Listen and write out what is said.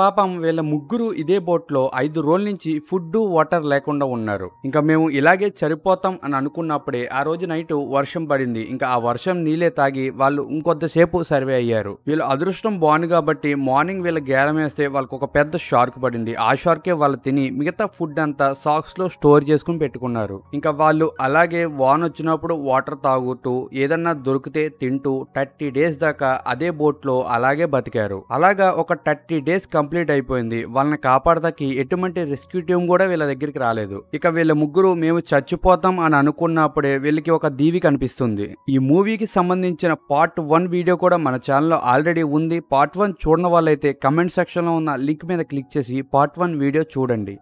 పాపం వీళ్ళ ముగ్గురు ఇదే బోట్లో ఐదు రోజుల నుంచి ఫుడ్ వాటర్ లేకుండా ఉన్నారు ఇంకా మేము ఇలాగే చనిపోతాం అని అనుకున్నప్పుడే ఆ రోజు నైట్ వర్షం పడింది ఇంకా ఆ వర్షం నీళ్ళే తాగి వాళ్ళు ఇంకొద్దిసేపు సర్వే అయ్యారు వీళ్ళ అదృష్టం బాగుంది కాబట్టి మార్నింగ్ వీళ్ళ గేలం వేస్తే వాళ్ళకు ఒక పెద్ద షార్క్ పడింది ఆ షార్కే వాళ్ళు తిని మిగతా ఫుడ్ అంతా సాక్స్ లో స్టోర్ చేసుకుని పెట్టుకున్నారు ఇంకా వాళ్ళు అలాగే వాన్ వచ్చినప్పుడు వాటర్ తాగుతూ ఏదన్నా దొరికితే తింటూ థర్టీ డేస్ దాకా అదే బోట్లో అలాగే బతికారు అలాగా ఒక థర్టీ డేస్ కంప్లీట్ అయిపోయింది వాళ్ళని కాపాడదాకి ఎటువంటి రెస్క్యూ టీమ్ కూడా వీళ్ళ దగ్గరికి రాలేదు ఇక వీళ్ళ ముగ్గురు మేము చచ్చిపోతాం అని అనుకున్నప్పుడే వీళ్ళకి ఒక దీవి కనిపిస్తుంది ఈ మూవీకి సంబంధించిన పార్ట్ వన్ వీడియో కూడా మన ఛానల్లో ఆల్రెడీ ఉంది పార్ట్ వన్ చూడని వాళ్ళైతే కమెంట్ సెక్షన్లో ఉన్న లింక్ మీద క్లిక్ చేసి పార్ట్ వన్ వీడియో చూడండి